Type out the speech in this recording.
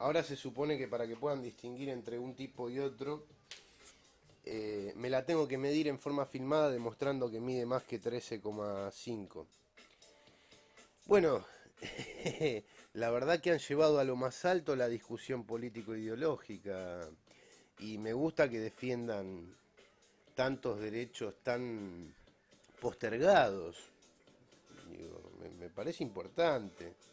Ahora se supone que para que puedan distinguir entre un tipo y otro, eh, me la tengo que medir en forma filmada demostrando que mide más que 13,5. Bueno, la verdad que han llevado a lo más alto la discusión político-ideológica y me gusta que defiendan tantos derechos tan postergados. me parece importante.